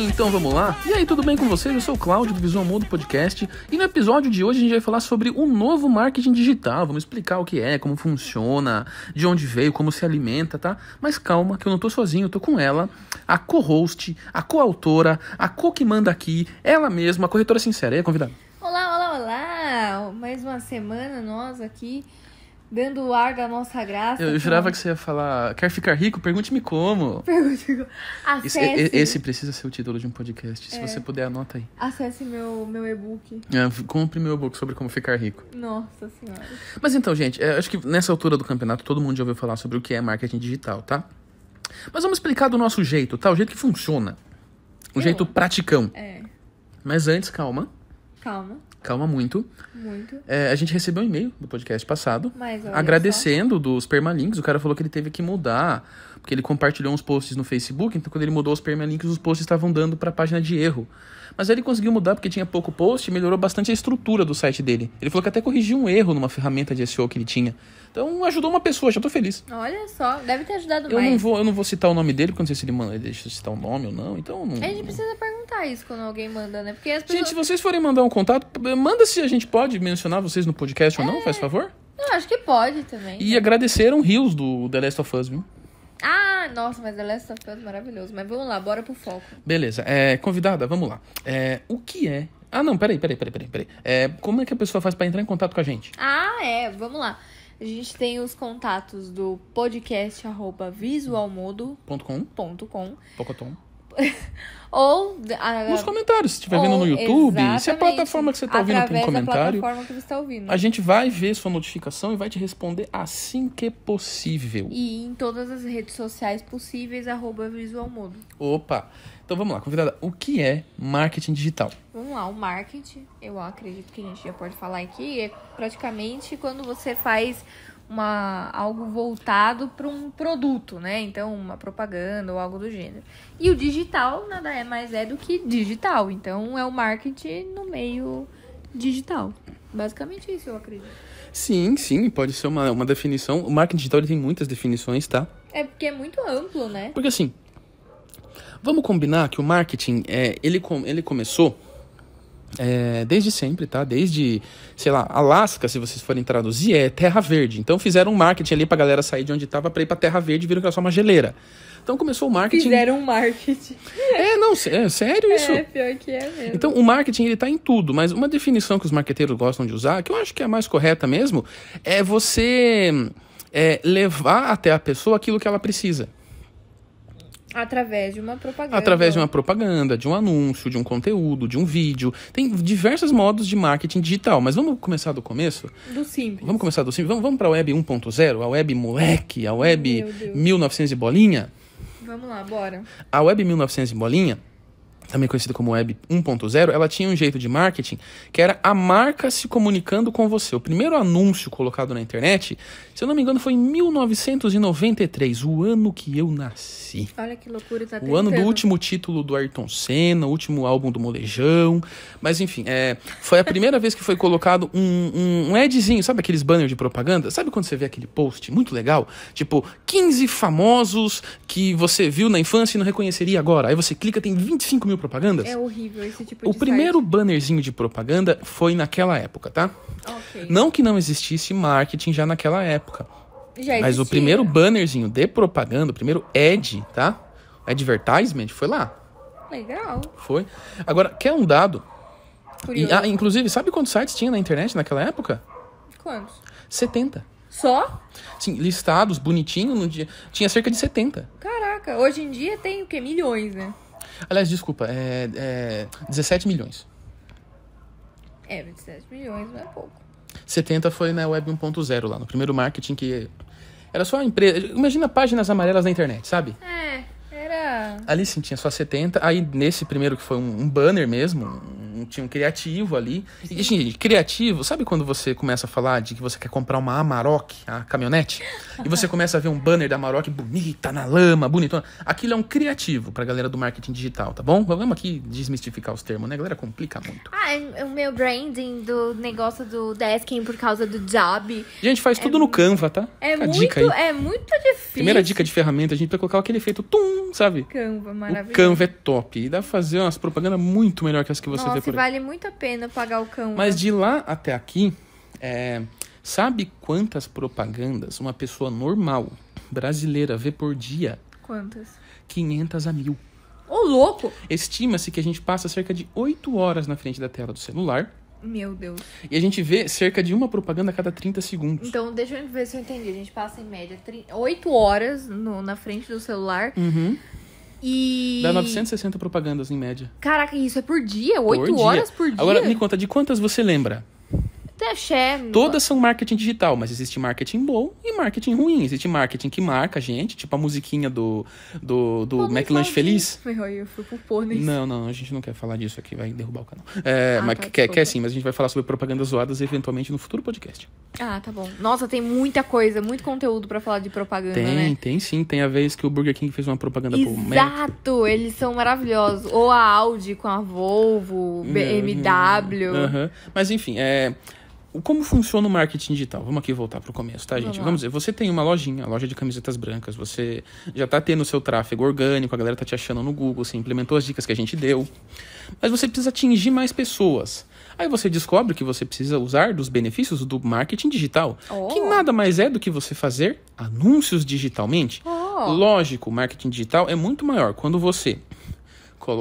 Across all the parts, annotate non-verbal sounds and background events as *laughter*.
Então vamos lá? E aí, tudo bem com vocês? Eu sou o Cláudio do Visual Mundo Podcast e no episódio de hoje a gente vai falar sobre o novo marketing digital. Vamos explicar o que é, como funciona, de onde veio, como se alimenta, tá? Mas calma, que eu não tô sozinho, eu tô com ela, a co-host, a co-autora, a co que manda aqui, ela mesma, a corretora sincera. E aí, convidada? Olá, olá, olá! Mais uma semana nós aqui dando o ar da nossa graça. Eu, eu jurava então. que você ia falar, quer ficar rico? Pergunte-me como. *laughs* Pergunte-me como. Acesse... Esse, esse, precisa ser o título de um podcast. Se é. você puder, anota aí. Acesse meu, meu e-book. É, compre meu e-book sobre como ficar rico. Nossa senhora. Mas então, gente, eu é, acho que nessa altura do campeonato todo mundo já ouviu falar sobre o que é marketing digital, tá? Mas vamos explicar do nosso jeito, tá? O jeito que funciona. O eu jeito praticão. É. Mas antes, calma. Calma. Calma muito. Muito. É, a gente recebeu um e-mail do podcast passado. Mais agradecendo só. dos permalinks. O cara falou que ele teve que mudar porque ele compartilhou uns posts no Facebook, então quando ele mudou os permalinks, os posts estavam dando para a página de erro. Mas aí ele conseguiu mudar porque tinha pouco post e melhorou bastante a estrutura do site dele. Ele falou que até corrigiu um erro numa ferramenta de SEO que ele tinha. Então ajudou uma pessoa, já tô feliz. Olha só, deve ter ajudado eu mais. Não vou, eu não vou citar o nome dele, porque não sei se ele manda, ele deixa citar o um nome ou não, então... Não, a gente não... precisa perguntar isso quando alguém manda, né? Porque pessoas... Gente, se vocês forem mandar um contato, manda se a gente pode mencionar vocês no podcast é... ou não, é. faz favor. Eu acho que pode também. E né? agradeceram rios do The Last of Us, viu? Ah, nossa, mas ela é of maravilhoso. Mas vamos lá, bora pro foco. Beleza. É, convidada, vamos lá. É, o que é. Ah, não, peraí, peraí, peraí, peraí. peraí. É, como é que a pessoa faz para entrar em contato com a gente? Ah, é, vamos lá. A gente tem os contatos do podcast arroba visualmodo.com.com. Pocotom. *laughs* ou a, nos comentários, se estiver vendo no YouTube, se é a plataforma que você está ouvindo com um comentário, tá ouvindo. a gente vai ver sua notificação e vai te responder assim que possível. E em todas as redes sociais possíveis, arroba Opa! Então vamos lá, convidada, o que é marketing digital? Vamos lá, o marketing, eu acredito que a gente já pode falar aqui, é praticamente quando você faz uma, algo voltado para um produto, né? Então, uma propaganda ou algo do gênero. E o digital nada é mais é do que digital. Então, é o marketing no meio digital. Basicamente isso, eu acredito. Sim, sim, pode ser uma, uma definição. O marketing digital tem muitas definições, tá? É porque é muito amplo, né? Porque assim, vamos combinar que o marketing, é, ele, com, ele começou é, desde sempre, tá? Desde, sei lá, Alasca, se vocês forem traduzir, é Terra Verde. Então fizeram um marketing ali pra galera sair de onde tava pra ir pra Terra Verde e viram que era só uma geleira. Então começou o marketing. Fizeram um marketing. É, não, é, sério *laughs* é, isso. É, pior que é mesmo. Então o marketing ele tá em tudo, mas uma definição que os marqueteiros gostam de usar, que eu acho que é a mais correta mesmo, é você hum, é, levar até a pessoa aquilo que ela precisa. Através de uma propaganda. Através de uma propaganda, de um anúncio, de um conteúdo, de um vídeo. Tem diversos modos de marketing digital, mas vamos começar do começo? Do simples. Vamos começar do simples. Vamos, vamos para a web 1.0, a web moleque, a web 1900 e bolinha? Vamos lá, bora. A web 1900 e bolinha também conhecida como Web 1.0, ela tinha um jeito de marketing que era a marca se comunicando com você. O primeiro anúncio colocado na internet, se eu não me engano, foi em 1993, o ano que eu nasci. Olha que loucura, tá O tentando. ano do último título do Ayrton Senna, o último álbum do Molejão. Mas enfim, é, foi a primeira *laughs* vez que foi colocado um, um, um adzinho, sabe aqueles banners de propaganda? Sabe quando você vê aquele post muito legal? Tipo, 15 famosos que você viu na infância e não reconheceria agora. Aí você clica, tem 25 mil viu propagandas? É horrível esse tipo de O primeiro site. bannerzinho de propaganda foi naquela época, tá? Okay. Não que não existisse marketing já naquela época. Já mas o primeiro bannerzinho de propaganda, o primeiro ad, tá? Advertisement, foi lá. Legal. Foi. Agora, quer um dado? E, ah, inclusive, sabe quantos sites tinha na internet naquela época? Quantos? 70. Só? Sim, listados, bonitinho, no dia. Tinha cerca de 70. Caraca, hoje em dia tem o quê? Milhões, né? Aliás, desculpa, é, é 17 milhões. É, 17 milhões não é pouco. 70 foi na né, Web 1.0 lá, no primeiro marketing que era só a empresa. Imagina páginas amarelas na internet, sabe? É, era. Ali sim tinha só 70. Aí nesse primeiro que foi um, um banner mesmo, um time criativo ali. E, gente, assim, criativo, sabe quando você começa a falar de que você quer comprar uma Amarok, a caminhonete? e você começa a ver um banner da Amarok bonita, na lama, bonitona. Aquilo é um criativo pra galera do marketing digital, tá bom? Vamos aqui desmistificar os termos, né? A galera complica muito. Ah, é, é o meu branding do negócio do Desking por causa do job. Gente, faz é tudo no Canva, tá? É Fica muito, é muito difícil. Primeira dica de ferramenta, a gente vai colocar aquele efeito tum, sabe? Canva, maravilhoso. O Canva é top. E dá pra fazer umas propagandas muito melhor que as que você Nossa, vê vale muito a pena pagar o cão. Mas né? de lá até aqui, é, sabe quantas propagandas uma pessoa normal brasileira vê por dia? Quantas? 500 a mil. Ô, louco! Estima-se que a gente passa cerca de 8 horas na frente da tela do celular. Meu Deus. E a gente vê cerca de uma propaganda a cada 30 segundos. Então, deixa eu ver se eu entendi. A gente passa em média 8 horas no, na frente do celular. Uhum. E. Dá 960 propagandas em média. Caraca, isso é por dia? 8 horas por dia? Agora me conta, de quantas você lembra? Xé, Todas são marketing digital, mas existe marketing bom e marketing ruim. Existe marketing que marca a gente, tipo a musiquinha do, do, do Pô, Feliz. Meu, eu fui pro porno. Não, não, a gente não quer falar disso aqui, vai derrubar o canal. É, ah, mas tá, quer, quer sim, mas a gente vai falar sobre propagandas zoadas eventualmente no futuro podcast. Ah, tá bom. Nossa, tem muita coisa, muito conteúdo para falar de propaganda, tem, né? Tem, tem sim. Tem a vez que o Burger King fez uma propaganda Exato, eles são maravilhosos. Ou a Audi com a Volvo, uhum. BMW. Uh uhum. -huh. Mas enfim, é... Como funciona o marketing digital? Vamos aqui voltar para o começo, tá, gente? Vamos, Vamos dizer, você tem uma lojinha, loja de camisetas brancas, você já está tendo seu tráfego orgânico, a galera tá te achando no Google, você implementou as dicas que a gente deu, mas você precisa atingir mais pessoas. Aí você descobre que você precisa usar dos benefícios do marketing digital, oh. que nada mais é do que você fazer anúncios digitalmente. Oh. Lógico, o marketing digital é muito maior quando você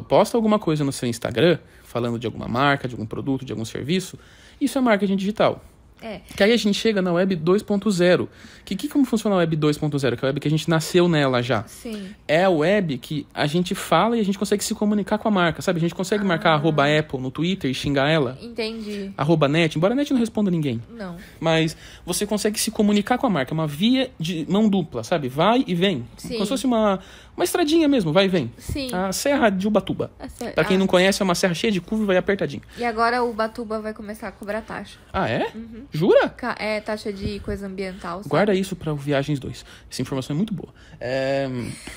posta alguma coisa no seu Instagram, falando de alguma marca, de algum produto, de algum serviço isso é marketing digital. É. Que aí a gente chega na web 2.0. Que, que como funciona a web 2.0? Que é a web que a gente nasceu nela já. Sim. É a web que a gente fala e a gente consegue se comunicar com a marca, sabe? A gente consegue ah. marcar arroba Apple no Twitter e xingar ela. Entendi. Arroba net, embora a net não responda ninguém. Não. Mas você consegue se comunicar com a marca. É uma via de mão dupla, sabe? Vai e vem. Sim. Como se fosse uma, uma estradinha mesmo, vai e vem. Sim. A Serra de Ubatuba. Ser... Pra quem ah. não conhece, é uma serra cheia de curva e vai apertadinho. E agora o Ubatuba vai começar a cobrar taxa. Ah, é? Uhum. Jura? É, taxa de coisa ambiental. Sabe? Guarda isso pra Viagens 2. Essa informação é muito boa. É...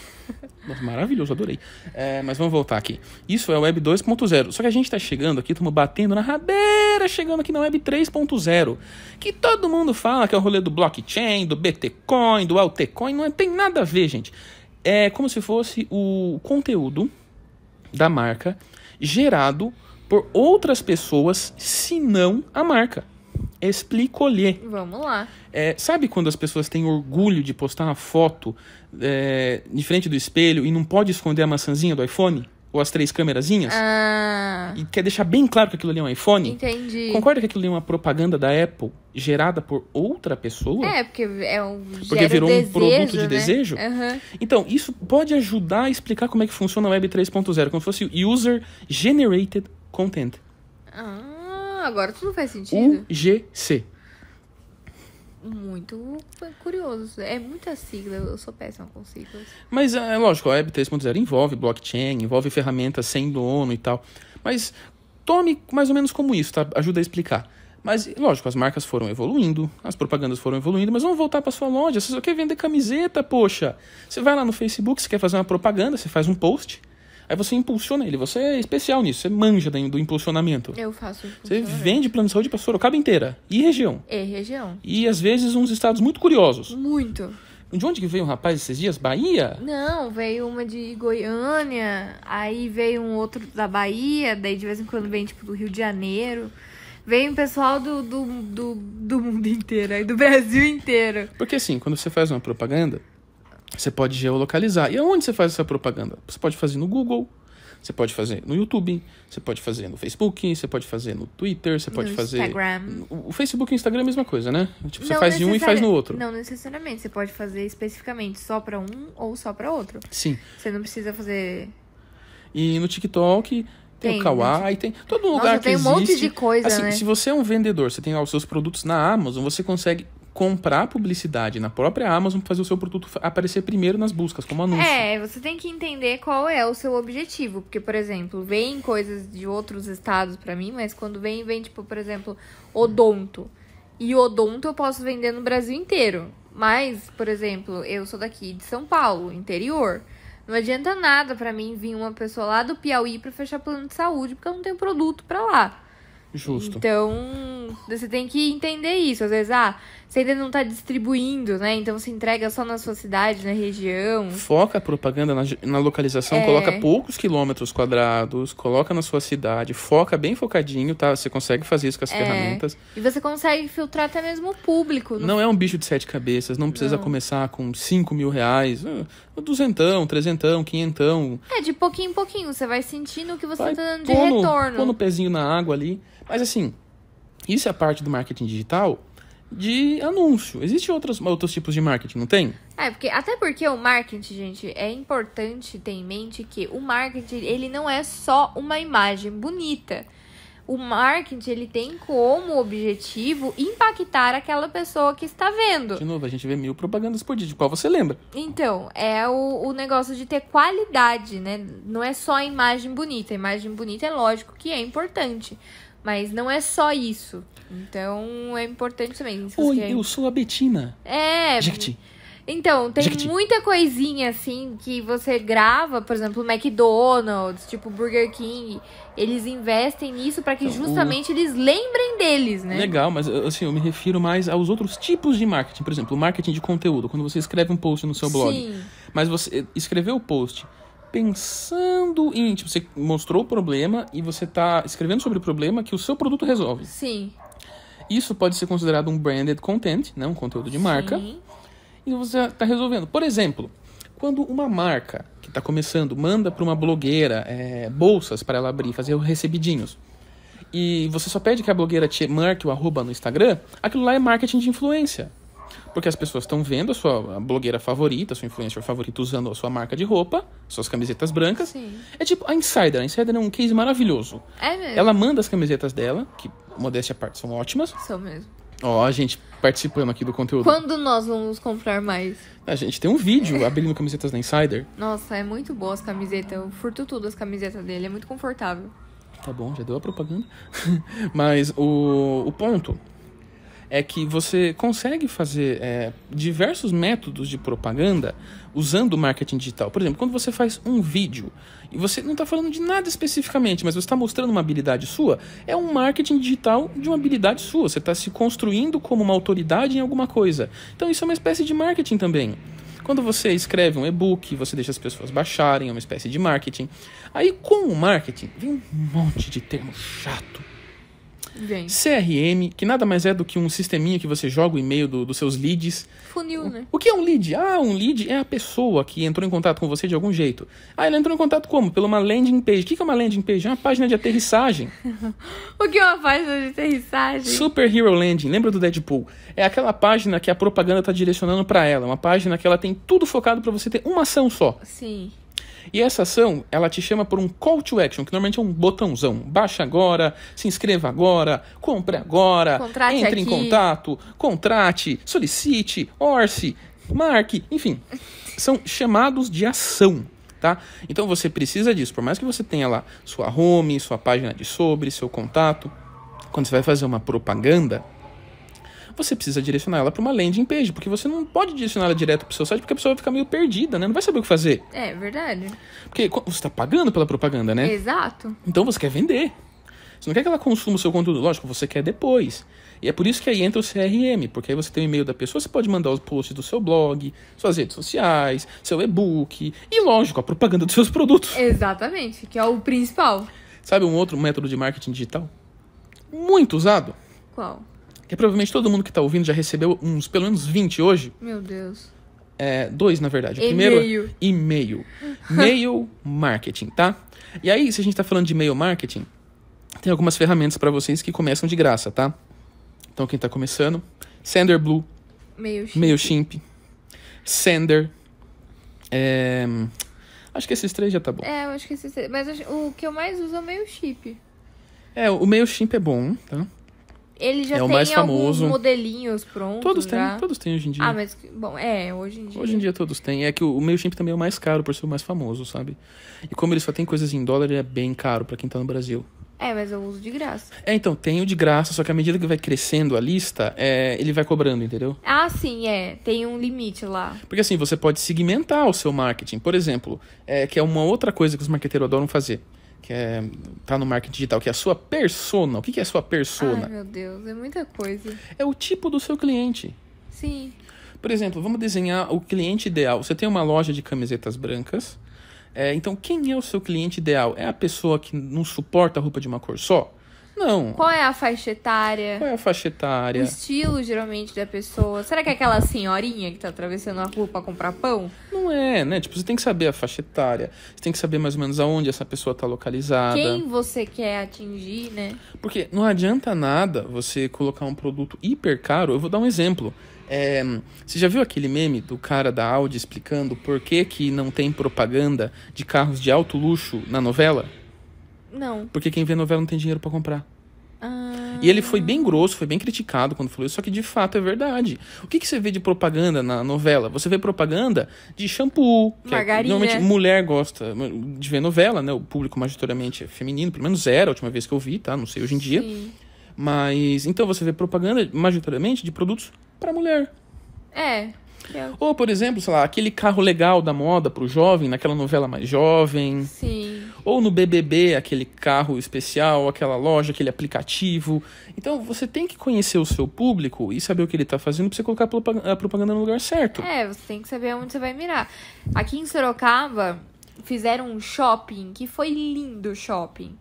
*laughs* Nossa, maravilhoso, adorei. É, mas vamos voltar aqui. Isso é o Web 2.0. Só que a gente está chegando aqui, estamos batendo na rabeira, chegando aqui na Web 3.0. Que todo mundo fala que é o rolê do blockchain, do BTcoin, do Altcoin. Não tem nada a ver, gente é como se fosse o conteúdo da marca gerado por outras pessoas, se não a marca. Explico-lhe. Vamos lá. É, sabe quando as pessoas têm orgulho de postar uma foto é, de frente do espelho e não pode esconder a maçãzinha do iPhone? ou as três câmerazinhas. Ah. E quer deixar bem claro que aquilo ali é um iPhone. Entendi. Concorda que aquilo ali é uma propaganda da Apple gerada por outra pessoa? É, porque é um Porque virou um desejo, produto de né? desejo. Uhum. Então, isso pode ajudar a explicar como é que funciona a Web 3.0, como se fosse User Generated Content. Ah, agora tudo faz sentido. UGC muito curioso. É muita sigla, eu sou péssima com siglas. Mas é, é lógico, a Web 3.0 envolve blockchain, envolve ferramentas sem dono e tal. Mas tome mais ou menos como isso, tá? Ajuda a explicar. Mas, lógico, as marcas foram evoluindo, as propagandas foram evoluindo, mas vamos voltar para sua loja. Você só quer vender camiseta, poxa. Você vai lá no Facebook, você quer fazer uma propaganda, você faz um post. Aí você impulsiona ele, você é especial nisso, você manja do impulsionamento. Eu faço. Você vende plano de saúde para Sorocaba inteira e região. E região. E às vezes uns estados muito curiosos. Muito. De onde que veio um rapaz esses dias? Bahia? Não, veio uma de Goiânia, aí veio um outro da Bahia, daí de vez em quando vem tipo do Rio de Janeiro. Vem o pessoal do, do, do, do mundo *laughs* inteiro, aí do Brasil inteiro. Porque assim, quando você faz uma propaganda, você pode geolocalizar. E aonde você faz essa propaganda? Você pode fazer no Google, você pode fazer no YouTube, você pode fazer no Facebook, você pode fazer no Twitter, você pode no fazer. Instagram. O Facebook e o Instagram é a mesma coisa, né? Tipo, você não faz em um e faz no outro. Não necessariamente. Você pode fazer especificamente só para um ou só para outro. Sim. Você não precisa fazer. E no TikTok. Tem, tem o Kawaii, tem todo lugar Nossa, que tem um monte de coisa, assim, né? Se você é um vendedor, você tem lá os seus produtos na Amazon, você consegue comprar publicidade na própria Amazon para fazer o seu produto aparecer primeiro nas buscas, como anúncio. É, você tem que entender qual é o seu objetivo. Porque, por exemplo, vem coisas de outros estados para mim, mas quando vem, vem, tipo, por exemplo, odonto. E odonto eu posso vender no Brasil inteiro. Mas, por exemplo, eu sou daqui de São Paulo, interior. Não adianta nada para mim vir uma pessoa lá do Piauí para fechar plano de saúde, porque eu não tenho produto para lá. Justo. Então, você tem que entender isso. Às vezes, ah, você ainda não está distribuindo, né? Então você entrega só na sua cidade, na região. Foca a propaganda na, na localização, é. coloca poucos quilômetros quadrados, coloca na sua cidade, foca bem focadinho, tá? Você consegue fazer isso com as é. ferramentas. E você consegue filtrar até mesmo o público. Não é um bicho de sete cabeças, não precisa não. começar com cinco mil reais, ah, duzentão, trezentão, quinhentão. É, de pouquinho em pouquinho, você vai sentindo o que você vai tá dando de retorno. Põe no pezinho na água ali. Mas assim, isso é a parte do marketing digital de anúncio. Existem outros, outros tipos de marketing, não tem? É, porque até porque o marketing, gente, é importante ter em mente que o marketing, ele não é só uma imagem bonita. O marketing, ele tem como objetivo impactar aquela pessoa que está vendo. De novo, a gente vê mil propagandas por dia, de qual você lembra. Então, é o, o negócio de ter qualidade, né? Não é só a imagem bonita. A imagem bonita é lógico que é importante. Mas não é só isso. Então é importante também. Oi, querem... eu sou a Betina. É. Então, tem muita coisinha assim que você grava, por exemplo, McDonald's, tipo Burger King. Eles investem nisso para que então, justamente o... eles lembrem deles, né? Legal, mas assim, eu me refiro mais aos outros tipos de marketing. Por exemplo, marketing de conteúdo, quando você escreve um post no seu blog. Sim. Mas você escreveu o post pensando em. Tipo, você mostrou o problema e você tá escrevendo sobre o problema que o seu produto resolve. Sim. Isso pode ser considerado um branded content, né? Um conteúdo de marca. Sim. E você tá resolvendo. Por exemplo, quando uma marca que está começando manda para uma blogueira é, bolsas para ela abrir, fazer recebidinhos, e você só pede que a blogueira te marque o arroba no Instagram, aquilo lá é marketing de influência. Porque as pessoas estão vendo a sua blogueira favorita, a sua influencer favorita usando a sua marca de roupa, suas camisetas brancas. Sim. É tipo a Insider. A Insider é um case maravilhoso. É mesmo. Ela manda as camisetas dela, que modéstia à parte são ótimas. São mesmo. Ó, a gente participando aqui do conteúdo. Quando nós vamos comprar mais? A gente tem um vídeo abrindo camisetas da Insider. Nossa, é muito boa as camisetas. Eu furto tudo as camisetas dele, é muito confortável. Tá bom, já deu a propaganda. *laughs* Mas o, o ponto é que você consegue fazer é, diversos métodos de propaganda usando o marketing digital. Por exemplo, quando você faz um vídeo e você não está falando de nada especificamente, mas você está mostrando uma habilidade sua, é um marketing digital de uma habilidade sua. Você está se construindo como uma autoridade em alguma coisa. Então isso é uma espécie de marketing também. Quando você escreve um e-book, você deixa as pessoas baixarem, é uma espécie de marketing. Aí com o marketing vem um monte de termo chato Bem. CRM, que nada mais é do que um sisteminha que você joga o e-mail do, dos seus leads. Funil, né? O que é um lead? Ah, um lead é a pessoa que entrou em contato com você de algum jeito. Ah, ele entrou em contato como? Pelo uma landing page. O que é uma landing page? É uma página de aterrissagem. *laughs* o que é uma página de aterrissagem? Superhero Landing, lembra do Deadpool? É aquela página que a propaganda está direcionando para ela. Uma página que ela tem tudo focado para você ter uma ação só. Sim. E essa ação, ela te chama por um call to action, que normalmente é um botãozão. Baixa agora, se inscreva agora, compre agora, contrate entre aqui. em contato, contrate, solicite, orce, marque, enfim. São chamados de ação. Tá? Então você precisa disso, por mais que você tenha lá sua home, sua página de sobre, seu contato, quando você vai fazer uma propaganda, você precisa direcionar ela para uma landing page, porque você não pode direcionar ela direto para o seu site, porque a pessoa vai ficar meio perdida, né? Não vai saber o que fazer. É, verdade. Porque você está pagando pela propaganda, né? Exato. Então você quer vender. Você não quer que ela consuma o seu conteúdo, lógico, você quer depois. E é por isso que aí entra o CRM, porque aí você tem o e-mail da pessoa, você pode mandar os posts do seu blog, suas redes sociais, seu e-book e, lógico, a propaganda dos seus produtos. Exatamente, que é o principal. Sabe um outro método de marketing digital? Muito usado. Qual? Que provavelmente todo mundo que tá ouvindo já recebeu uns pelo menos 20 hoje. Meu Deus. É, dois, na verdade. O primeiro, é e-mail. E-mail. mail marketing, tá? E aí, se a gente tá falando de e-mail marketing, tem algumas ferramentas para vocês que começam de graça, tá? Então, quem tá começando, Sender Blue, MailChimp, Sender, é... Acho que esses três já tá bom. É, eu acho que esses três. Mas o que eu mais uso é o MailChimp. É, o MailChimp é bom, tá? Ele já é o tem mais famoso. modelinhos prontos. Todos têm, todos têm hoje em dia. Ah, mas bom, é, hoje em dia. Hoje em dia todos têm. É que o, o Mailchimp também é o mais caro por ser o mais famoso, sabe? E como ele só tem coisas em dólar, ele é bem caro para quem tá no Brasil. É, mas eu uso de graça. É, então, tenho de graça, só que à medida que vai crescendo a lista, é, ele vai cobrando, entendeu? Ah, sim, é. Tem um limite lá. Porque assim, você pode segmentar o seu marketing. Por exemplo, é, que é uma outra coisa que os marqueteiros adoram fazer que é, tá no marketing digital, que é a sua persona. O que, que é a sua persona? Ai, meu Deus, é muita coisa. É o tipo do seu cliente. Sim. Por exemplo, vamos desenhar o cliente ideal. Você tem uma loja de camisetas brancas. É, então, quem é o seu cliente ideal? É a pessoa que não suporta a roupa de uma cor só? Não. Qual é a faixa etária? Qual é a faixa etária? O estilo, geralmente, da pessoa. Será que é aquela senhorinha que tá atravessando a rua pra comprar pão? Não é, né? Tipo, você tem que saber a faixa etária. Você tem que saber mais ou menos aonde essa pessoa tá localizada. Quem você quer atingir, né? Porque não adianta nada você colocar um produto hiper caro. Eu vou dar um exemplo. É, você já viu aquele meme do cara da Audi explicando por que, que não tem propaganda de carros de alto luxo na novela? Não. Porque quem vê novela não tem dinheiro para comprar. E ele foi bem grosso, foi bem criticado quando falou isso, só que de fato é verdade. O que, que você vê de propaganda na novela? Você vê propaganda de shampoo. É Margarina. É, normalmente mulher gosta de ver novela, né? O público majoritariamente é feminino, pelo menos era a última vez que eu vi, tá? Não sei hoje em dia. Sim. Mas então você vê propaganda majoritariamente de produtos para mulher. É. Eu... É. Ou, por exemplo, sei lá, aquele carro legal da moda pro jovem, naquela novela mais jovem. Sim ou no BBB, aquele carro especial, aquela loja, aquele aplicativo. Então você tem que conhecer o seu público e saber o que ele está fazendo para você colocar a propaganda no lugar certo. É, você tem que saber onde você vai mirar. Aqui em Sorocaba fizeram um shopping que foi lindo shopping.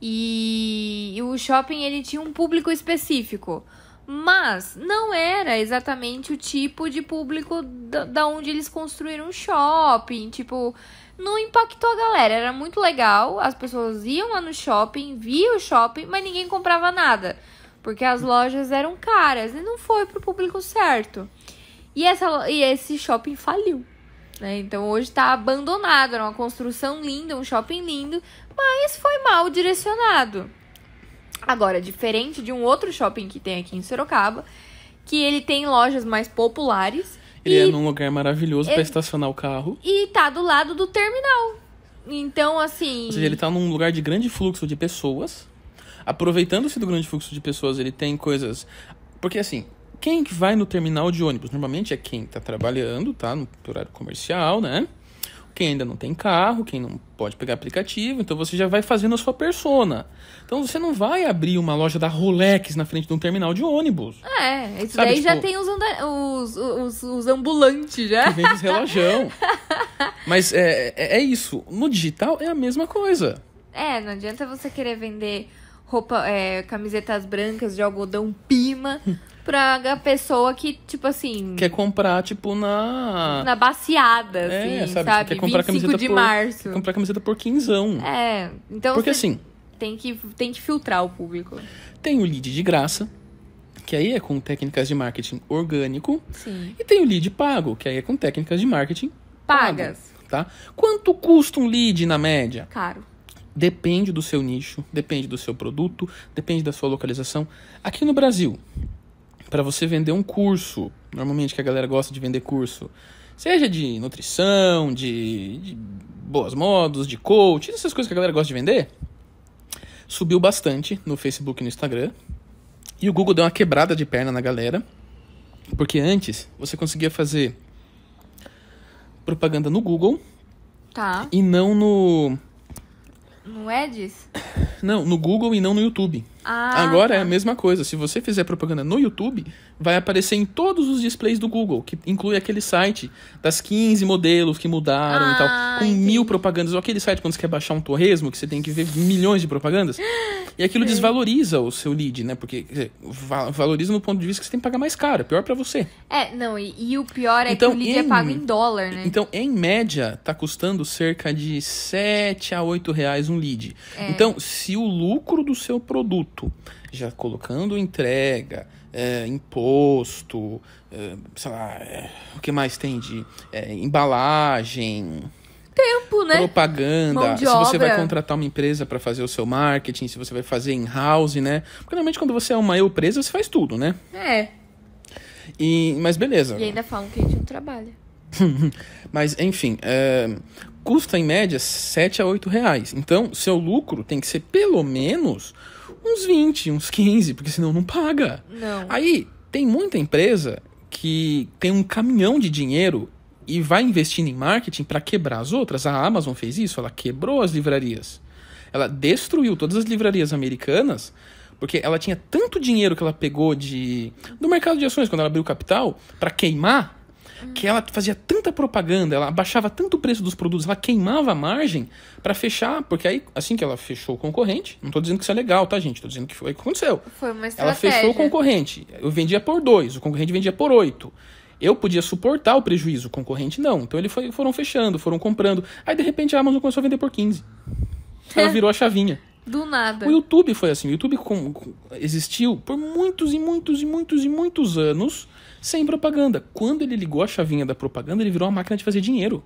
E, e o shopping ele tinha um público específico. Mas não era exatamente o tipo de público da, da onde eles construíram o shopping. Tipo, não impactou a galera. Era muito legal, as pessoas iam lá no shopping, via o shopping, mas ninguém comprava nada. Porque as lojas eram caras e não foi pro público certo. E, essa, e esse shopping faliu. Né? Então hoje está abandonado, era uma construção linda, um shopping lindo, mas foi mal direcionado. Agora, diferente de um outro shopping que tem aqui em Sorocaba, que ele tem lojas mais populares ele é e, é num lugar maravilhoso é, para estacionar o carro. E tá do lado do terminal. Então, assim. Ou seja, ele tá num lugar de grande fluxo de pessoas. Aproveitando-se do grande fluxo de pessoas, ele tem coisas. Porque assim, quem que vai no terminal de ônibus? Normalmente é quem tá trabalhando, tá? No horário comercial, né? quem ainda não tem carro, quem não pode pegar aplicativo, então você já vai fazendo a sua persona. Então você não vai abrir uma loja da Rolex na frente de um terminal de ônibus. É, isso Sabe, daí tipo, já tem os, os, os, os, ambulantes já. Que vende os relojão. *laughs* Mas é, é, é isso. No digital é a mesma coisa. É, não adianta você querer vender roupa, é, camisetas brancas de algodão pima *laughs* pra pessoa que, tipo assim. Quer comprar, tipo, na. Na baciada, é, assim, sabe? Tipo, sabe? Quer comprar 25 camiseta de por, março. Quer comprar camiseta por quinzão. É, então. Porque assim. Tem que, tem que filtrar o público. Tem o lead de graça, que aí é com técnicas de marketing orgânico. Sim. E tem o lead pago, que aí é com técnicas de marketing. Pagas. Pago, tá? Quanto custa um lead na média? Caro. Depende do seu nicho, depende do seu produto, depende da sua localização. Aqui no Brasil, para você vender um curso, normalmente que a galera gosta de vender curso, seja de nutrição, de, de boas modos, de coach, essas coisas que a galera gosta de vender, subiu bastante no Facebook e no Instagram. E o Google deu uma quebrada de perna na galera, porque antes você conseguia fazer propaganda no Google tá. e não no no Edis? É não, no Google e não no YouTube. Ah, Agora é tá. é a mesma coisa. Se você fizer propaganda no YouTube, vai aparecer em todos os displays do Google, que inclui aquele site das 15 modelos que mudaram ah, e tal, ah, com entendi. mil propagandas. Ou aquele site quando você quer baixar um torresmo, que você tem que ver milhões de propagandas. E aquilo Sim. desvaloriza o seu lead, né? Porque dizer, valoriza no ponto de vista que você tem que pagar mais caro. É pior para você. É, não, e, e o pior é então, que o lead é em, é pago em dólar, né? Então, em média, tá custando cerca de 7 a 8 reais um lead. É. Então, se o lucro do seu produto alto, já colocando entrega, é, imposto, é, sei lá, é, o que mais tem de é, embalagem. Tempo, né? Propaganda. se obra. você vai contratar uma empresa para fazer o seu marketing, se você vai fazer in-house, né? Porque normalmente quando você é uma empresa, você faz tudo, né? É. E, mas beleza. E ainda falam que a gente não trabalha. *laughs* mas, enfim, é, custa em média 7 a 8 reais. Então, seu lucro tem que ser pelo menos uns 20, uns 15, porque senão não paga. Não. Aí, tem muita empresa que tem um caminhão de dinheiro e vai investindo em marketing para quebrar as outras. A Amazon fez isso, ela quebrou as livrarias. Ela destruiu todas as livrarias americanas porque ela tinha tanto dinheiro que ela pegou de do mercado de ações quando ela abriu capital para queimar que ela fazia tanta propaganda, ela abaixava tanto o preço dos produtos, ela queimava a margem para fechar, porque aí, assim que ela fechou o concorrente, não tô dizendo que isso é legal, tá, gente? Tô dizendo que foi o que aconteceu. Foi uma estratégia. Ela fechou o concorrente. Eu vendia por dois, o concorrente vendia por oito. Eu podia suportar o prejuízo, o concorrente não. Então eles foram fechando, foram comprando. Aí de repente a Amazon começou a vender por 15. Ela *laughs* virou a chavinha. Do nada. O YouTube foi assim. O YouTube com, com, existiu por muitos e muitos e muitos e muitos anos sem propaganda. Quando ele ligou a chavinha da propaganda, ele virou uma máquina de fazer dinheiro.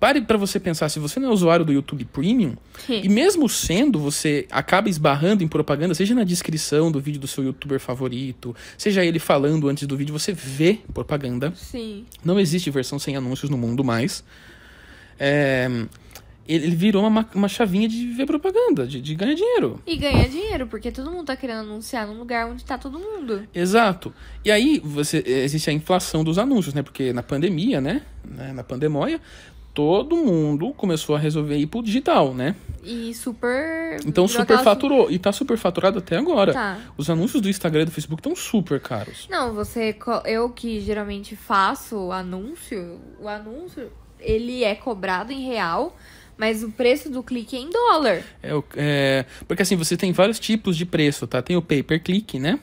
Pare para você pensar, se você não é usuário do YouTube Premium, e mesmo sendo, você acaba esbarrando em propaganda, seja na descrição do vídeo do seu youtuber favorito, seja ele falando antes do vídeo, você vê propaganda. Sim. Não existe versão sem anúncios no mundo mais. É, ele, ele virou uma, uma chavinha de ver propaganda, de, de ganhar dinheiro. E ganhar dinheiro, porque todo mundo tá querendo anunciar num lugar onde tá todo mundo. Exato. E aí você eh, existe a inflação dos anúncios, né? Porque na pandemia, né? né? Na pandemia todo mundo começou a resolver ir pro digital, né? E super. Então super faturou. E tá super faturado até agora. Tá. Os anúncios do Instagram e do Facebook estão super caros. Não, você. Eu que geralmente faço anúncio, o anúncio, ele é cobrado em real mas o preço do clique é em dólar. É, é, porque assim, você tem vários tipos de preço, tá? Tem o pay per click, né?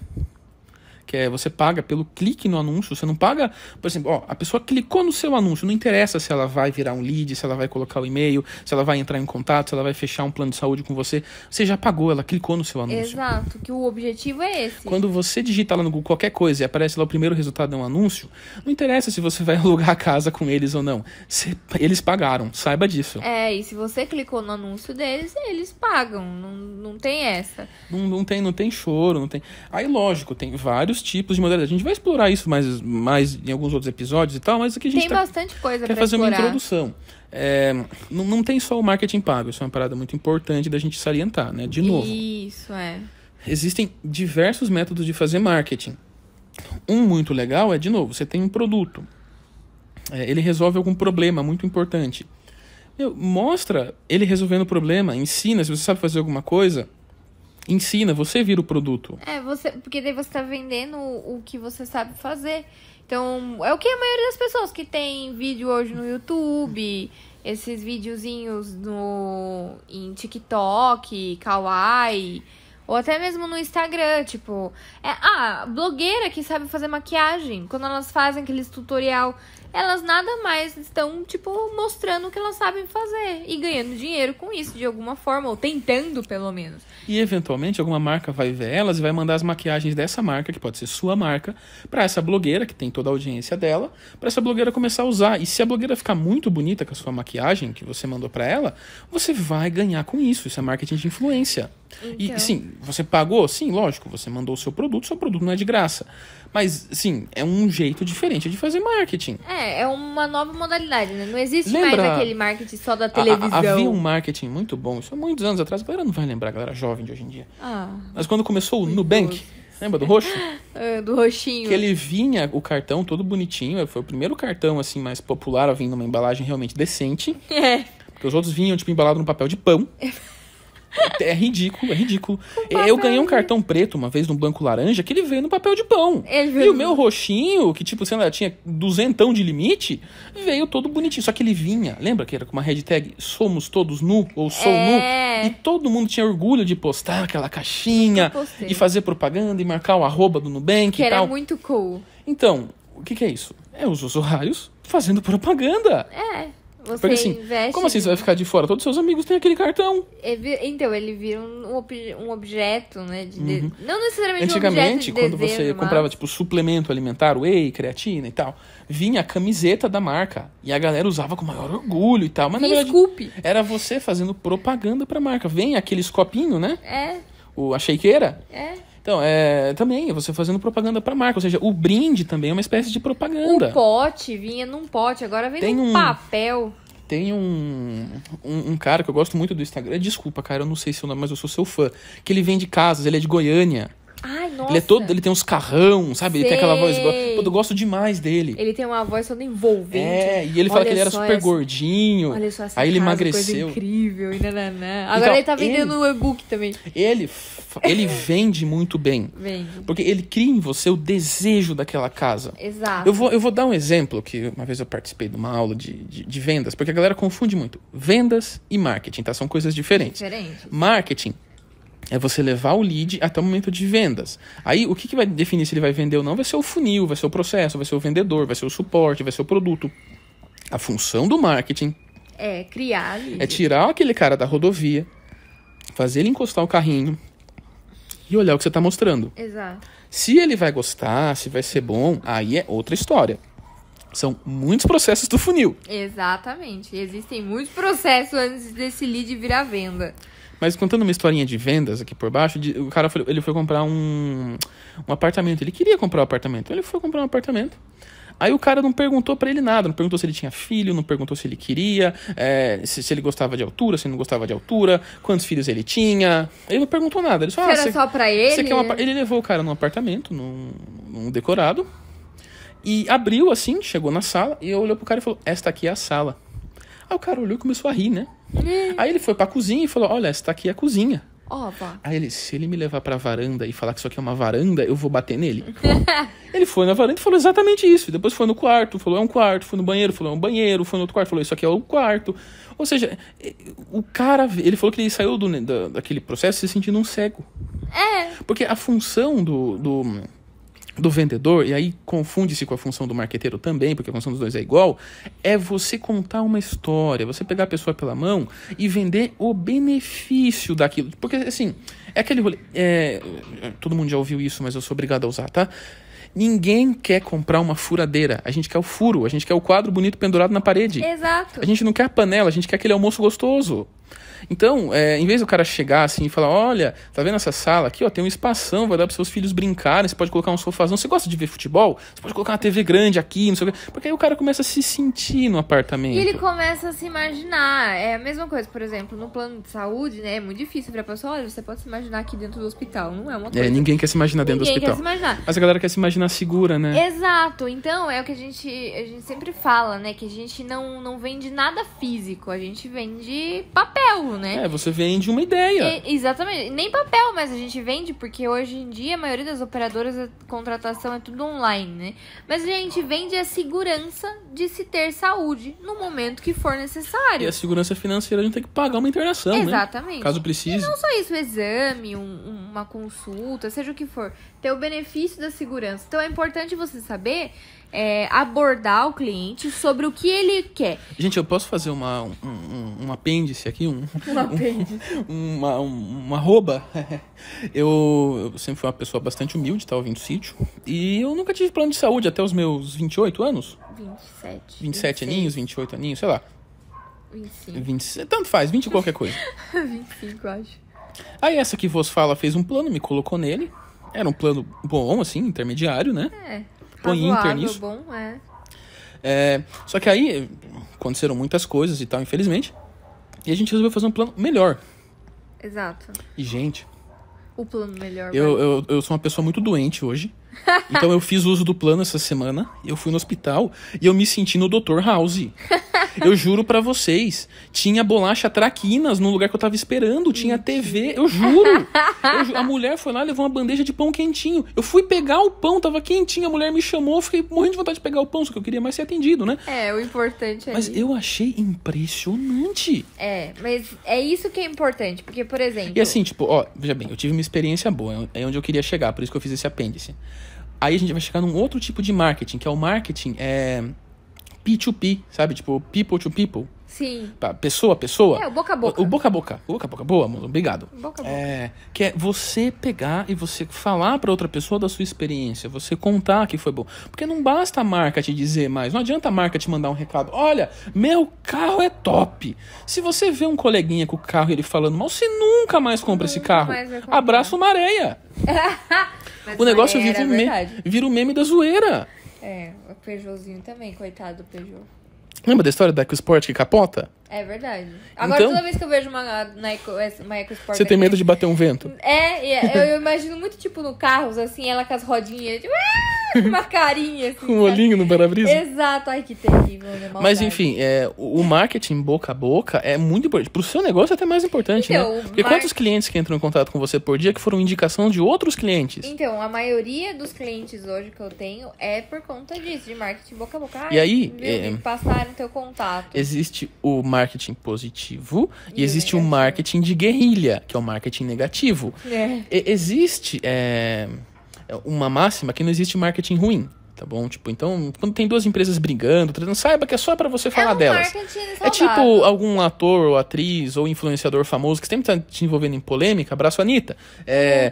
que é você paga pelo clique no anúncio, você não paga, por exemplo, ó, a pessoa clicou no seu anúncio, não interessa se ela vai virar um lead, se ela vai colocar o um e-mail, se ela vai entrar em contato, se ela vai fechar um plano de saúde com você, você já pagou, ela clicou no seu anúncio. Exato, que o objetivo é esse. Quando você digita lá no Google qualquer coisa e aparece lá o primeiro resultado é um anúncio, não interessa se você vai *laughs* alugar a casa com eles ou não. Se, eles pagaram, saiba disso. É, e se você clicou no anúncio deles, eles pagam, não, não tem essa. Não, não tem, não tem choro, não tem. Aí lógico, tem vários tipos de modalidade. A gente vai explorar isso mais, mais em alguns outros episódios e tal, mas aqui a gente tem tá, bastante coisa quer fazer explorar. uma introdução. É, não, não tem só o marketing pago, isso é uma parada muito importante da gente salientar, né? De novo. Isso, é. Existem diversos métodos de fazer marketing. Um muito legal é, de novo, você tem um produto. É, ele resolve algum problema muito importante. Meu, mostra ele resolvendo o problema, ensina, se você sabe fazer alguma coisa, Ensina, você vira o produto. É, você, porque daí você tá vendendo o, que você sabe fazer. Então, é o que a maioria das pessoas que tem vídeo hoje no YouTube, esses videozinhos no em TikTok, Kawaii, ou até mesmo no Instagram, tipo, é, ah, blogueira que sabe fazer maquiagem, quando elas fazem aqueles tutorial elas nada mais estão, tipo, mostrando o que elas sabem fazer e ganhando dinheiro com isso de alguma forma, ou tentando pelo menos. E eventualmente alguma marca vai ver elas e vai mandar as maquiagens dessa marca, que pode ser sua marca, para essa blogueira que tem toda a audiência dela, para essa blogueira começar a usar. E se a blogueira ficar muito bonita com a sua maquiagem que você mandou para ela, você vai ganhar com isso. Isso é marketing de influência. Então... E sim, você pagou? Sim, lógico, você mandou o seu produto, seu produto não é de graça. Mas, sim, é um jeito diferente de fazer marketing. É, é uma nova modalidade, né? Não existe Lembra, mais aquele marketing só da televisão. havia um marketing muito bom, isso há muitos anos atrás, a galera não vai lembrar, a galera jovem de hoje em dia. Ah, Mas quando começou o Nubank, lembra do roxo? *laughs* Ah, do roxinho. Que ele vinha o cartão todo bonitinho, foi o primeiro cartão, assim, mais popular a vir numa embalagem realmente decente. *laughs* É. Porque os outros vinham, tipo, embalado no papel de pão. *laughs* É, é ridículo, é ridículo. Um eu ganhei um cartão preto uma vez no banco laranja que ele veio no papel de pão. Ele... E o meu roxinho, que tipo, você ainda tinha duzentão de limite, veio todo bonitinho. Só que ele vinha, lembra que era com uma hashtag Somos Todos Nu ou Sou é... Nu? E todo mundo tinha orgulho de postar aquela caixinha e fazer propaganda e marcar o arroba do Nubank que e tal. Que era muito cool. Então, o que, que é isso? É os usuários fazendo propaganda. É. Você Porque, assim, investe... Como assim você vai ficar de fora? Todos seus amigos têm aquele cartão. É então, ele vira um, ob... um objeto, né? De de... Uhum. Não necessariamente Antigamente, um de quando você mas... comprava, tipo, suplemento alimentar, whey, creatina e tal, vinha a camiseta da marca. E a galera usava com maior orgulho e tal. Mas, não na verdade, era você fazendo propaganda pra marca. Vem aqueles copinhos, né? É. O, a shakeira. É então, é, também, você fazendo propaganda para marca. Ou seja, o brinde também é uma espécie de propaganda. Um pote, vinha num pote, agora vem Tem num um... papel. Tem um, um, um, cara que eu gosto muito do Instagram. Desculpa, cara, eu não sei seu nome, mas eu sou seu fã. Que ele vende casas, ele é de Goiânia. Ai, nossa. Ele, é todo, ele tem uns carrão, sabe? Sei. Ele tem aquela voz. Pô, eu gosto demais dele. Ele tem uma voz toda envolvente. É, e ele Olha fala que ele era super essa... gordinho. Olha só essa aí ele casa, emagreceu. incrível, e nananã. Né, né, né. então, Agora então, ele tá vendendo ele, um e-book também. Ele, ele *laughs* vende muito bem. Vende. Porque ele cria em você o desejo daquela casa. Exato. Eu vou, eu vou dar um exemplo que uma vez eu participei de uma aula de, de, de vendas, porque a galera confunde muito. Vendas e marketing, tá? São coisas diferentes. Diferente. Marketing é você levar o lead até o momento de vendas. Aí o que, que vai definir se ele vai vender ou não vai ser o funil, vai ser o processo, vai ser o vendedor, vai ser o suporte, vai ser o produto. A função do marketing é criar. Lead. É tirar aquele cara da rodovia, fazer ele encostar o carrinho e olhar o que você está mostrando. Exato. Se ele vai gostar, se vai ser bom, aí é outra história. São muitos processos do funil. Exatamente. Existem muitos processos antes desse lead virar venda. Mas contando uma historinha de vendas aqui por baixo, de, o cara foi, ele foi comprar um, um apartamento. Ele queria comprar um apartamento. Ele foi comprar um apartamento. Aí o cara não perguntou para ele nada, não perguntou se ele tinha filho, não perguntou se ele queria, é, se, se, ele gostava de altura, se ele não gostava de altura, quantos filhos ele tinha. Ele não perguntou nada. Ele só, ah, era só pra ele? Uma... Ele levou o cara num apartamento, num, num decorado, e abriu assim, chegou na sala, e olhou pro cara e falou: Esta aqui é a sala. Aí o cara olhou e começou a rir, né? Aí ele foi pra cozinha e falou: Olha, está aqui é a cozinha. Opa. Aí ele, se ele me levar pra varanda e falar que isso aqui é uma varanda, eu vou bater nele. *laughs* ele foi na varanda e falou exatamente isso. Depois foi no quarto, falou é um quarto, foi no banheiro, falou é um banheiro, foi no outro quarto, falou isso aqui é um quarto. Ou seja, o cara, ele falou que ele saiu do, da, daquele processo se sentindo um cego. É. Porque a função do, do do vendedor, e aí confunde-se com a função do marqueteiro também, porque a função dos dois é igual, é você contar uma história, você pegar a pessoa pela mão e vender o benefício daquilo. Porque, assim, é aquele rolê. É, todo mundo já ouviu isso, mas eu sou obrigado a usar, tá? Ninguém quer comprar uma furadeira. A gente quer o furo, a gente quer o quadro bonito pendurado na parede. Exato. A gente não quer a panela, a gente quer aquele almoço gostoso. Então, é, em vez do cara chegar assim e falar: olha, tá vendo essa sala aqui? Ó, tem um espação, vai dar para seus filhos brincarem, você pode colocar um sofazão. Você gosta de ver futebol? Você pode colocar uma TV grande aqui, não sei o quê. Porque aí o cara começa a se sentir no apartamento. E ele começa a se imaginar. É a mesma coisa, por exemplo, no plano de saúde, né? É muito difícil pra pessoa: olha, você pode se imaginar aqui dentro do hospital. Não é uma é, coisa. É, ninguém quer se imaginar dentro ninguém do hospital. Quer se imaginar. Mas a galera quer se imaginar segura, né? Exato. Então, é o que a gente, a gente sempre fala, né? Que a gente não, não vende nada físico, a gente vende papel papel, né? É, você vende uma ideia. E, exatamente. Nem papel, mas a gente vende, porque hoje em dia a maioria das operadoras, a contratação é tudo online, né? Mas a gente vende a segurança de se ter saúde no momento que for necessário. E a segurança financeira a gente tem que pagar uma internação, né? Exatamente. Né? Caso precise. E não só isso, um exame, um, uma consulta, seja o que for. Ter o benefício da segurança. Então é importante você saber é, abordar o cliente sobre o que ele quer. Gente, eu posso fazer uma, um, um, um apêndice aqui, um. Um Um, uma, uma rouba. *laughs* Eu, eu, sempre fui uma pessoa bastante humilde, estava tá, vindo do sítio. E eu nunca tive plano de saúde até os meus 28 anos. 27. 27 26. aninhos, 28 aninhos, sei lá. 25. 20, tanto faz, 20 qualquer coisa. 25, *laughs* acho. Aí essa que vos fala fez um plano, me colocou nele. Era um plano bom, assim, intermediário, né? É. Põe Inter nisso. bom, é. é. Só que aí aconteceram muitas coisas e tal, infelizmente. E a gente resolveu fazer um plano melhor. Exato. E, gente. O plano melhor. Eu, eu, eu sou uma pessoa muito doente hoje. *laughs* Então eu fiz uso do plano essa semana, eu fui no hospital e eu me senti no Dr. House. *laughs* Eu juro para vocês, tinha bolacha traquinas no lugar que eu tava esperando, tinha TV, eu juro. *laughs* Eu ju a mulher foi lá, levou uma bandeja de pão quentinho. Eu fui pegar o pão, tava quentinho, a mulher me chamou, fiquei morrendo de vontade de pegar o pão, só que eu queria mais ser atendido, né? É, o importante é Mas eu achei impressionante. É, mas é isso que é importante, porque por exemplo, E assim, tipo, ó, veja bem, eu tive uma experiência boa, é onde eu queria chegar, por isso que eu fiz esse apêndice. Aí a gente vai chegar num outro tipo de marketing, que é o marketing é, P2P, sabe? Tipo, people to people. Sim. Pessoa a pessoa. É, o boca a boca. O, o boca a boca. O boca a boca. Boa, mano. Obrigado. Boca a boca. É, que é você pegar e você falar para outra pessoa da sua experiência. Você contar que foi bom. Porque não basta a marca te dizer mais. Não adianta a marca te mandar um recado. Olha, meu carro é top. Se você vê um coleguinha com o carro e ele falando mal, você nunca mais compra nunca esse carro. Abraça uma areia. *laughs* o negócio vira, um meme, vira o meme da zoeira. É, o Peugeotzinho também, coitado do Peugeot. Lembra da história da sport que capota? É verdade. Agora, então, toda vez que eu vejo uma, na eco, uma EcoSport... Você tem medo de bater um vento? É, é eu *laughs* imagino muito, tipo, no carros, assim, ela com as rodinhas, tipo, ah", uma carinha, assim. um *laughs* olhinho no para-brisa? Exato. Ai, que terrível, né, Mas, enfim, é, o marketing boca a boca é muito importante. Pro seu negócio é até mais importante, então, né? Porque mar... quantos clientes que entram em contato com você por dia que foram indicação de outros clientes? Então, a maioria dos clientes hoje que eu tenho é por conta disso, de marketing boca a boca. Ai, e aí... Viu, é... Passaram teu contato. Existe o marketing marketing positivo e, e existe o um marketing de guerrilha, que é o marketing negativo. É. E, existe é, uma máxima que não existe marketing ruim tá bom? Tipo, então, quando tem duas empresas brigando, não saiba que é só para você falar é um delas. É tipo algum ator ou atriz ou influenciador famoso que sempre tá te envolvendo em polêmica, abraço Anitta. É,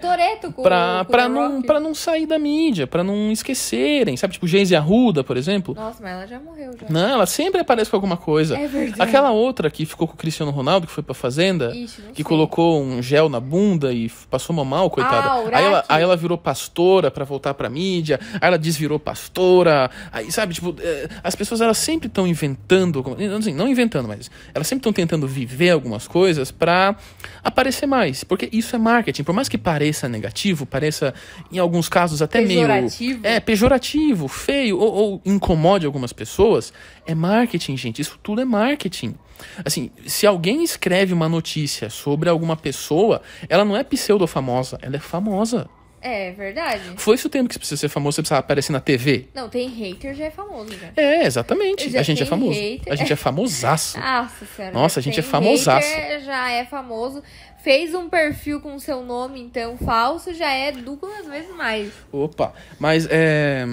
para pra não para não sair da mídia, para não esquecerem, sabe? Tipo, Geise Arruda, por exemplo. Nossa, mas ela já morreu já. Não, ela sempre aparece com alguma coisa. É verdade. Aquela outra que ficou com o Cristiano Ronaldo, que foi pra Fazenda, Ixi, que sei. colocou um gel na bunda e passou mal, coitada. Ah, aí, ela, aí ela virou pastora para voltar pra mídia, aí ela desvirou pastora pastora, aí, sabe, tipo, é, as pessoas elas sempre estão inventando, assim, não inventando, mas elas sempre estão tentando viver algumas coisas para aparecer mais, porque isso é marketing, por mais que pareça negativo, pareça em alguns casos até pejorativo. meio é pejorativo, feio ou, ou incomode algumas pessoas, é marketing, gente, isso tudo é marketing. Assim, se alguém escreve uma notícia sobre alguma pessoa, ela não é pseudo famosa, ela é famosa. É, verdade. Foi isso o tempo que você precisa ser famoso, você precisa aparecer na TV. Não, tem hater já é famoso, já. Né? É, exatamente. Já a gente é famoso. Hater. A gente é famosaço. *laughs* Nossa senhora. Nossa, a gente é famosaço. Hater já é famoso. Fez um perfil com seu nome, então, falso, já é duas vezes mais. Opa, mas é.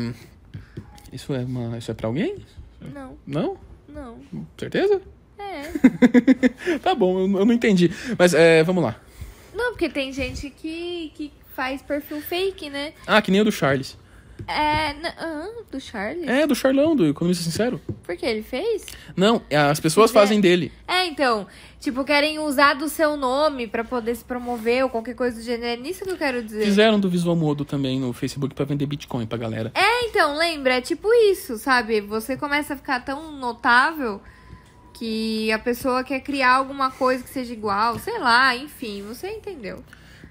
Isso é, uma... isso é pra alguém? Não. Não? Não. Certeza? É. *laughs* tá bom, eu não entendi. Mas é, vamos lá. Não, porque tem gente que, que faz perfil fake, né? Ah, que nem o do Charles. É, do Charles? É, do Charlão, do Economista Sincero. Porque ele fez? Não, é, as pessoas fazem dele. É, então, tipo, querem usar do seu nome para poder se promover ou qualquer coisa do gênero. É nisso que eu quero dizer. Fizeram do Visual Modo também no Facebook para vender Bitcoin pra galera. É, então, lembra? É tipo isso, sabe? Você começa a ficar tão notável que a pessoa quer criar alguma coisa que seja igual, sei lá, enfim, você entendeu.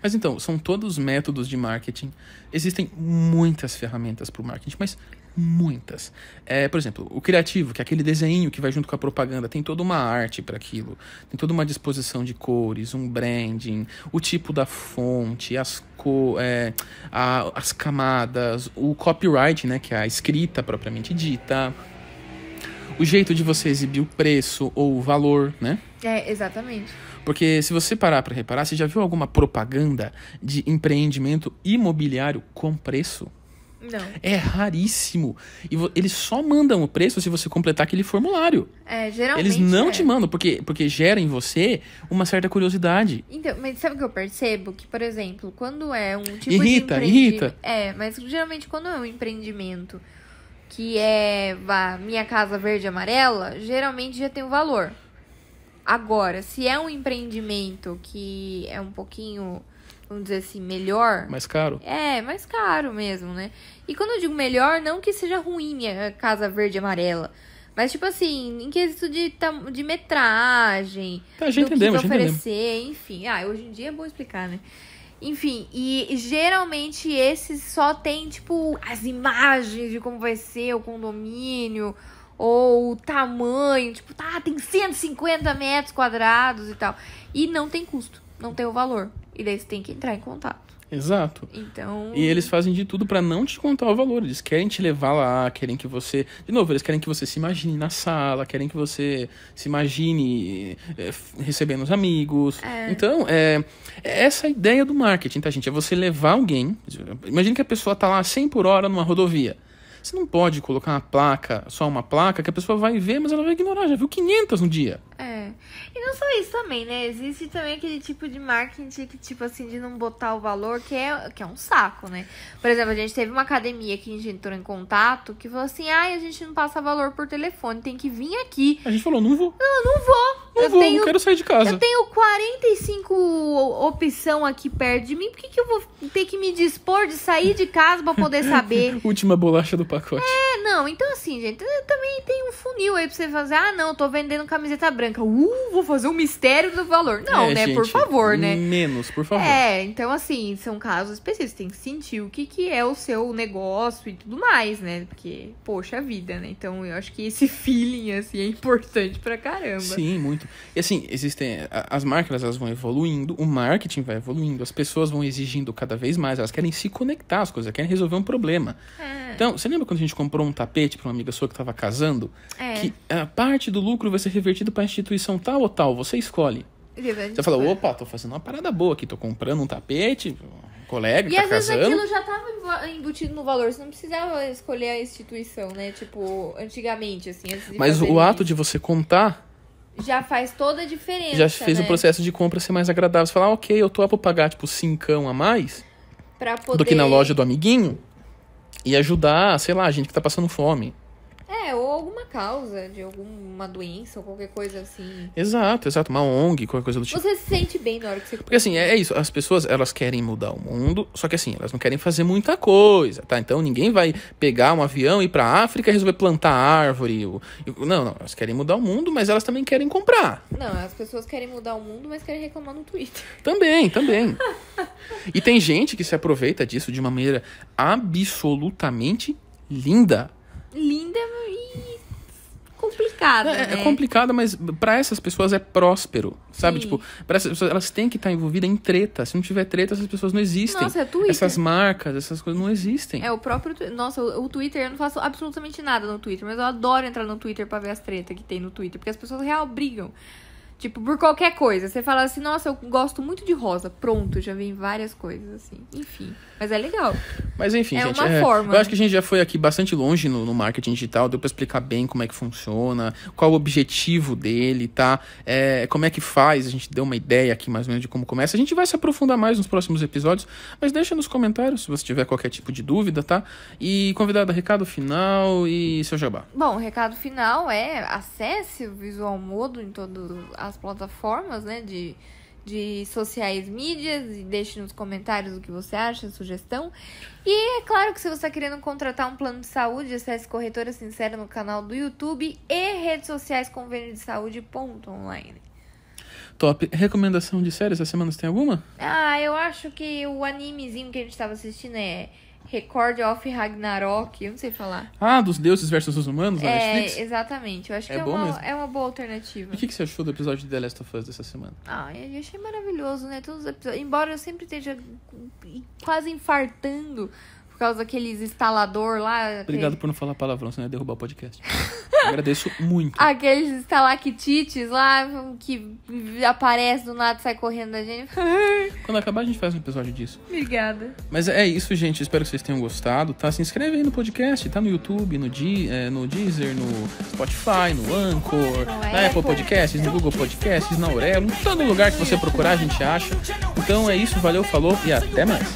Mas então, são todos métodos de marketing. Existem muitas ferramentas para o marketing, mas muitas. É, por exemplo, o criativo, que é aquele desenho que vai junto com a propaganda, tem toda uma arte para aquilo, tem toda uma disposição de cores, um branding, o tipo da fonte, as co é, a, as camadas, o copyright, né, que é a escrita propriamente dita, o jeito de você exibir o preço ou o valor, né? É, exatamente. Porque se você parar para reparar, você já viu alguma propaganda de empreendimento imobiliário com preço? Não. É raríssimo. E eles só mandam o preço se você completar aquele formulário. É, geralmente. Eles não é. te mandam, porque, porque gera em você uma certa curiosidade. Então, mas sabe o que eu percebo? Que, por exemplo, quando é um tipo irrita, de. Irrita, irrita. É, mas geralmente quando é um empreendimento que é vá, minha casa verde e amarela, geralmente já tem um valor. Agora, se é um empreendimento que é um pouquinho, vamos dizer assim, melhor. Mais caro? É, mais caro mesmo, né? E quando eu digo melhor, não que seja ruim minha casa verde e amarela. Mas, tipo assim, em quesito de, de metragem, tá, a gente do que oferecer, entendemos. enfim. Ah, hoje em dia é bom explicar, né? Enfim, e geralmente esses só tem, tipo, as imagens de como vai ser o condomínio, ou o tamanho, tipo, tá, tem 150 metros quadrados e tal. E não tem custo, não tem o valor. E daí você tem que entrar em contato. Exato. Então. E eles fazem de tudo para não te contar o valor. Eles querem te levar lá, querem que você. De novo, eles querem que você se imagine na sala, querem que você se imagine é, recebendo os amigos. É. Então, é, é essa a ideia do marketing, tá, gente? É você levar alguém. Imagina que a pessoa tá lá 100 por hora numa rodovia. Você não pode colocar uma placa, só uma placa, que a pessoa vai ver, mas ela vai ignorar. Já viu 500 no dia. É. E não só isso também, né? Existe também aquele tipo de marketing que, tipo assim, de não botar o valor, que é, que é um saco, né? Por exemplo, a gente teve uma academia que a gente entrou em contato que falou assim: ai, ah, a gente não passa valor por telefone, tem que vir aqui. A gente falou: não vou. Não, não vou. Não eu vou, tenho, não quero sair de casa. Eu tenho 45 opção aqui perto de mim, por que, que eu vou ter que me dispor de sair de casa para poder saber? *laughs* Última bolacha do pacote. É, não, então assim, gente, também tem um funil aí pra você fazer: ah, não, tô vendendo camiseta branca. Uh, vou fazer um mistério do valor. Não, é, né? Gente, por favor, né? Menos, por favor. É, então assim, são casos específicos. Tem que sentir o que, que é o seu negócio e tudo mais, né? Porque, poxa vida, né? Então eu acho que esse *laughs* feeling, assim, é importante pra caramba. Sim, muito. E assim, existem. As marcas elas vão evoluindo, o marketing vai evoluindo, as pessoas vão exigindo cada vez mais, elas querem se conectar às coisas, querem resolver um problema. É. Então, você lembra quando a gente comprou um tapete pra uma amiga sua que tava casando? É. Que a parte do lucro vai ser revertido pra instituição tal ou tal, você escolhe. É você fala, opa, tô fazendo uma parada boa aqui, tô comprando um tapete, um colega, e tá casando. às vezes aquilo já tava embutido no valor, você não precisava escolher a instituição, né? Tipo, antigamente, assim. Mas o ato isso. de você contar... Já faz toda a diferença, Já fez né? o processo de compra ser mais agradável. Você fala, ah, ok, eu tô a pagar, tipo, cincão a mais... Poder... Do que na loja do amiguinho. E ajudar, sei lá, a gente que tá passando fome. É, ou alguma causa de alguma doença ou qualquer coisa assim. Exato, exato. Uma ONG, qualquer coisa do tipo. Você se sente bem na hora que você... Porque assim, é, é isso. As pessoas, elas querem mudar o mundo, só que assim, elas não querem fazer muita coisa, tá? Então ninguém vai pegar um avião, e ir pra África e resolver plantar árvore. Ou... Não, não. Elas querem mudar o mundo, mas elas também querem comprar. Não, as pessoas querem mudar o mundo, mas querem reclamar no Twitter. *laughs* Também, também. e tem gente que se aproveita disso de uma maneira absolutamente linda linda e complicada. É, é né? é complicada, mas para essas pessoas é próspero, sabe? Sim. Tipo, para essas pessoas, elas têm que estar tá envolvidas em treta. Se não tiver treta, essas pessoas não existem. Nossa, é Twitter. Essas marcas, essas coisas não existem. É, o próprio. Nossa, o Twitter, eu não faço absolutamente nada no Twitter, mas eu adoro entrar no Twitter para ver as tretas que tem no Twitter, porque as pessoas real brigam. Tipo, por qualquer coisa. Você fala assim, nossa, eu gosto muito de rosa. Pronto, já vem várias coisas, assim. Enfim. Mas é legal. Mas enfim, é gente. Uma é, forma. Eu acho que a gente já foi aqui bastante longe no, no marketing digital. Deu pra explicar bem como é que funciona, qual o objetivo dele, tá? É, como é que faz. A gente deu uma ideia aqui mais ou menos de como começa. A gente vai se aprofundar mais nos próximos episódios. Mas deixa nos comentários se você tiver qualquer tipo de dúvida, tá? E convidada, recado final e seu jabá. Bom, o recado final é acesse o Visual Modo em todo as nas plataformas, né? De, de sociais mídias e deixe nos comentários o que você acha, sugestão. E é claro que se você está querendo contratar um plano de saúde, acesse Corretora Sincera no canal do YouTube e redes sociais convênio de saúde.online. Top. Recomendação de séries essa semana, você tem alguma? Ah, eu acho que o animezinho que a gente estava assistindo é Record of Ragnarok, eu não sei falar. Ah, dos deuses versus os humanos na é, Netflix? exatamente. Eu acho é que é uma, mesmo. é uma boa alternativa. o que, que você achou do episódio de The Last of Us dessa semana? Ah, eu achei maravilhoso, né? Todos os episódios. Embora eu sempre esteja quase infartando por causa daqueles instalador lá. Obrigado por não falar palavrão, senão ia derrubar o podcast. *laughs* Agradeço muito. Aqueles estalactites lá que aparece do nada e sai correndo da gente. *laughs* Quando acabar, a gente faz um episódio disso. Obrigada. Mas é isso, gente. Espero que vocês tenham gostado. Tá? Se inscreve aí no podcast. Tá no YouTube, no, G, é, no Deezer, no Spotify, no Anchor, é, na Apple Podcasts, no Google Podcasts, na Aurelo. Em todo lugar que você procurar, a gente acha. Então é isso. Valeu, falou e até mais.